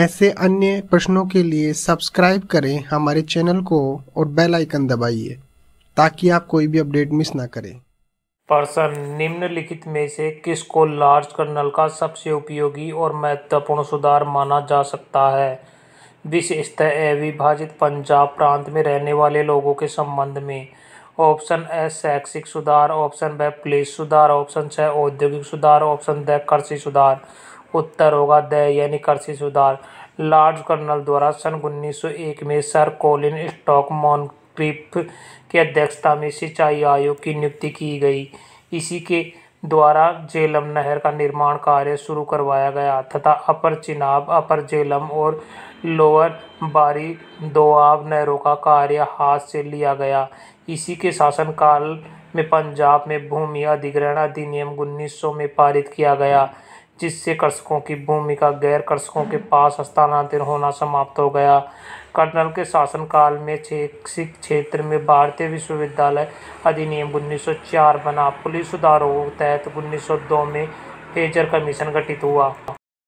ऐसे अन्य प्रश्नों के लिए सब्सक्राइब करें हमारे चैनल को और बेल आइकन दबाइए ताकि आप कोई भी अपडेट मिस ना करें प्रश्न निम्नलिखित में से किसको लार्ज कर्नल का सबसे उपयोगी और महत्वपूर्ण सुधार माना जा सकता है विशेषतः अविभाजित पंजाब प्रांत में रहने वाले लोगों के संबंध में ऑप्शन ए शैक्षिक सुधार ऑप्शन बी पुलिस सुधार ऑप्शन छः औद्योगिक सुधार ऑप्शन द कृषि सुधार उत्तर होगा द यानी कृषि सुधार लॉर्ड कर्नल द्वारा सन 1901 में सर कोलिन स्टॉक मॉन्क्रीफ की अध्यक्षता में सिंचाई आयोग की नियुक्ति की गई इसी के द्वारा जेलम नहर का निर्माण कार्य शुरू करवाया गया तथा अपर चिनाब अपर जेलम और लोअर बारी दोआब नहरों का कार्य हाथ से लिया गया इसी के शासनकाल में पंजाब में भूमि अधिग्रहण अधिनियम उन्नीस में पारित किया गया जिससे कृषकों की भूमिका गैर कृषकों के पास स्थानांतरित होना समाप्त हो गया कर्नल के शासनकाल में शैक्षिक क्षेत्र में भारतीय विश्वविद्यालय अधिनियम 1904 बना पुलिस सुधारों के तहत 1902 में फेजर कमीशन गठित हुआ